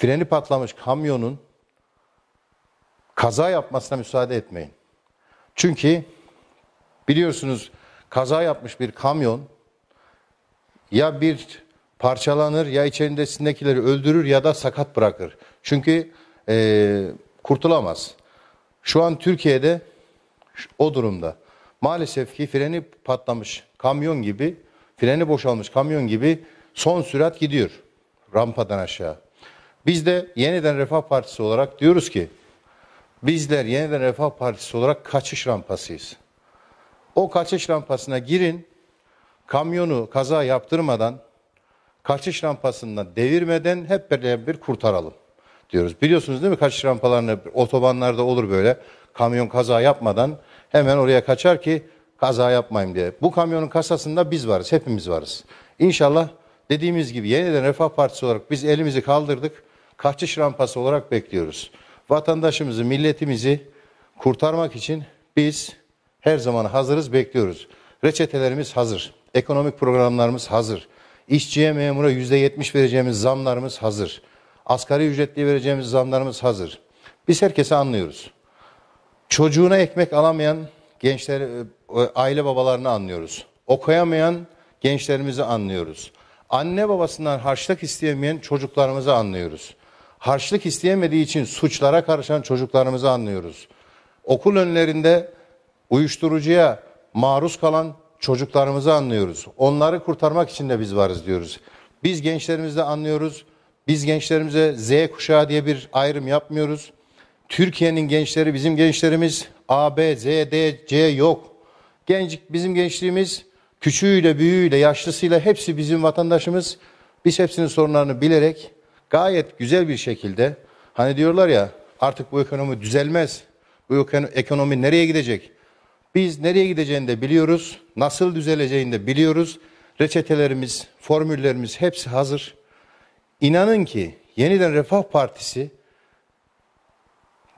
freni patlamış kamyonun kaza yapmasına müsaade etmeyin. Çünkü biliyorsunuz kaza yapmış bir kamyon ya bir parçalanır ya içerisindekileri öldürür ya da sakat bırakır. Çünkü e, kurtulamaz. Şu an Türkiye'de o durumda. Maalesef ki freni patlamış kamyon gibi, freni boşalmış kamyon gibi son sürat gidiyor rampadan aşağı. Biz de yeniden Refah Partisi olarak diyoruz ki bizler yeniden Refah Partisi olarak kaçış rampasıyız. O kaçış rampasına girin, kamyonu kaza yaptırmadan, kaçış rampasından devirmeden hep beraber kurtaralım diyoruz. Biliyorsunuz değil mi kaçış rampalarını otobanlarda olur böyle kamyon kaza yapmadan hemen oraya kaçar ki kaza yapmayayım diye. Bu kamyonun kasasında biz varız, hepimiz varız. İnşallah dediğimiz gibi yeniden Refah Partisi olarak biz elimizi kaldırdık kaçış rampası olarak bekliyoruz. Vatandaşımızı, milletimizi kurtarmak için biz her zaman hazırız, bekliyoruz. Reçetelerimiz hazır. Ekonomik programlarımız hazır. İşçiye memura %70 vereceğimiz zamlarımız hazır. Asgari ücretli vereceğimiz zamlarımız hazır. Biz herkesi anlıyoruz. Çocuğuna ekmek alamayan gençler, e, e, aile babalarını anlıyoruz. Okuyamayan gençlerimizi anlıyoruz. Anne babasından harçlık isteyemeyen çocuklarımızı anlıyoruz harçlık isteyemediği için suçlara karışan çocuklarımızı anlıyoruz. Okul önlerinde uyuşturucuya maruz kalan çocuklarımızı anlıyoruz. Onları kurtarmak için de biz varız diyoruz. Biz gençlerimizde anlıyoruz. Biz gençlerimize Z kuşağı diye bir ayrım yapmıyoruz. Türkiye'nin gençleri bizim gençlerimiz A, B, Z, D, C yok. Genç, bizim gençliğimiz küçüğüyle, büyüğüyle, yaşlısıyla hepsi bizim vatandaşımız. Biz hepsinin sorunlarını bilerek gayet güzel bir şekilde hani diyorlar ya artık bu ekonomi düzelmez. Bu ekonomi nereye gidecek? Biz nereye gideceğini de biliyoruz. Nasıl düzeleceğini de biliyoruz. Reçetelerimiz, formüllerimiz hepsi hazır. İnanın ki yeniden Refah Partisi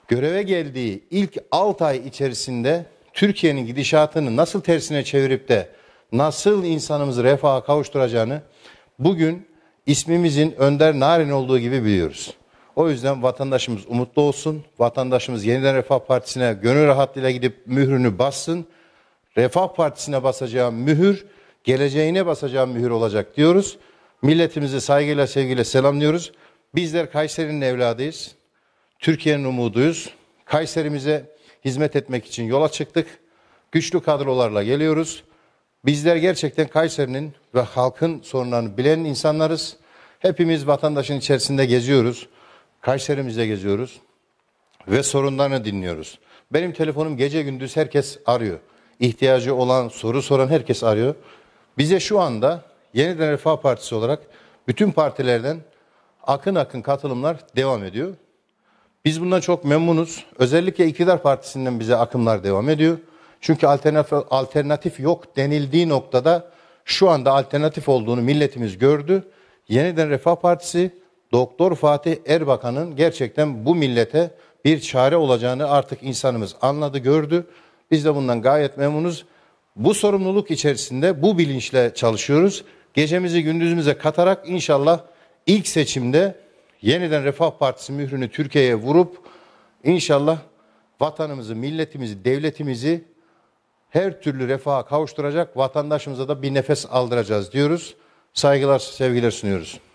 göreve geldiği ilk 6 ay içerisinde Türkiye'nin gidişatını nasıl tersine çevirip de nasıl insanımızı refaha kavuşturacağını bugün ismimizin Önder Narin olduğu gibi biliyoruz. O yüzden vatandaşımız umutlu olsun. Vatandaşımız Yeniden Refah Partisi'ne gönül rahatlığıyla gidip mührünü bassın. Refah Partisi'ne basacağı mühür, geleceğine basacağı mühür olacak diyoruz. Milletimizi saygıyla, sevgiyle selamlıyoruz. Bizler Kayseri'nin evladıyız. Türkiye'nin umuduyuz. Kayserimize hizmet etmek için yola çıktık. Güçlü kadrolarla geliyoruz. Bizler gerçekten Kayseri'nin ve halkın sorunlarını bilen insanlarız. Hepimiz vatandaşın içerisinde geziyoruz. Kayseri'mizde geziyoruz ve sorunlarını dinliyoruz. Benim telefonum gece gündüz herkes arıyor. İhtiyacı olan, soru soran herkes arıyor. Bize şu anda Yeniden Refah Partisi olarak bütün partilerden akın akın katılımlar devam ediyor. Biz bundan çok memnunuz. Özellikle İktidar Partisi'nden bize akımlar devam ediyor. Çünkü alternatif, alternatif yok denildiği noktada şu anda alternatif olduğunu milletimiz gördü. Yeniden Refah Partisi Doktor Fatih Erbakan'ın gerçekten bu millete bir çare olacağını artık insanımız anladı, gördü. Biz de bundan gayet memnunuz. Bu sorumluluk içerisinde bu bilinçle çalışıyoruz. Gecemizi gündüzümüze katarak inşallah ilk seçimde yeniden Refah Partisi mührünü Türkiye'ye vurup inşallah vatanımızı, milletimizi, devletimizi her türlü refaha kavuşturacak vatandaşımıza da bir nefes aldıracağız diyoruz. Saygılar, sevgiler sunuyoruz.